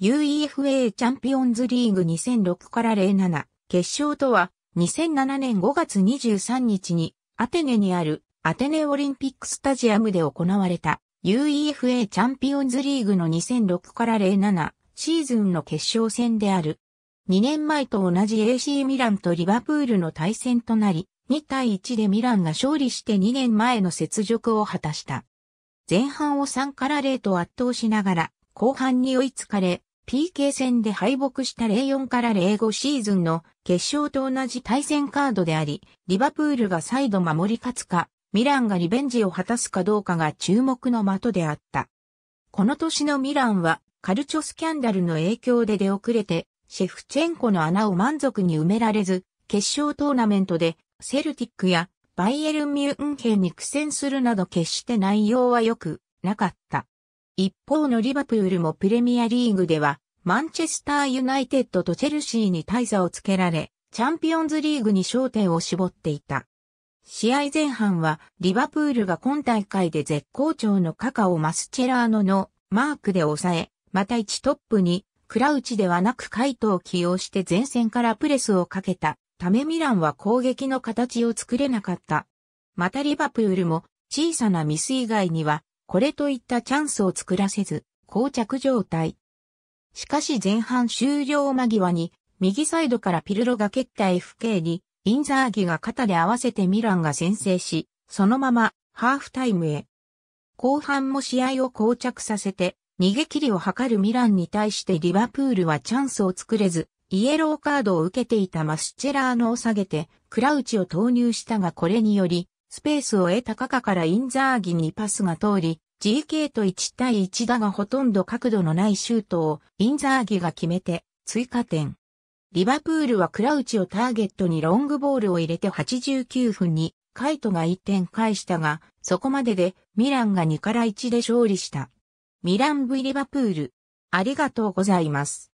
UEFA チャンピオンズリーグ2006から07決勝とは2007年5月23日にアテネにあるアテネオリンピックスタジアムで行われた UEFA チャンピオンズリーグの2006から07シーズンの決勝戦である。2年前と同じ AC ミランとリバプールの対戦となり、2対1でミランが勝利して2年前の雪辱を果たした。前半を3から0と圧倒しながら、後半に追いつかれ、PK 戦で敗北した04から05シーズンの決勝と同じ対戦カードであり、リバプールが再度守り勝つか、ミランがリベンジを果たすかどうかが注目の的であった。この年のミランは、カルチョスキャンダルの影響で出遅れて、シェフチェンコの穴を満足に埋められず、決勝トーナメントで、セルティックやバイエルン・ミュンヘンに苦戦するなど決して内容は良くなかった。一方のリバプールもプレミアリーグでは、マンチェスターユナイテッドとチェルシーに大差をつけられ、チャンピオンズリーグに焦点を絞っていた。試合前半は、リバプールが今大会で絶好調のカカオ・マスチェラーノのマークで抑え、また1トップに、クラウチではなくカイトを起用して前線からプレスをかけた、ためミランは攻撃の形を作れなかった。またリバプールも、小さなミス以外には、これといったチャンスを作らせず、膠着状態。しかし前半終了間際に、右サイドからピルロが蹴った FK に、インザーギが肩で合わせてミランが先制し、そのまま、ハーフタイムへ。後半も試合を膠着させて、逃げ切りを図るミランに対してリバプールはチャンスを作れず、イエローカードを受けていたマスチェラーノを下げて、クラウチを投入したがこれにより、スペースを得たカカからインザーギにパスが通り、GK と1対1だがほとんど角度のないシュートをインザーギが決めて追加点。リバプールはクラウチをターゲットにロングボールを入れて89分にカイトが1点返したが、そこまででミランが2から1で勝利した。ミラン V リバプール。ありがとうございます。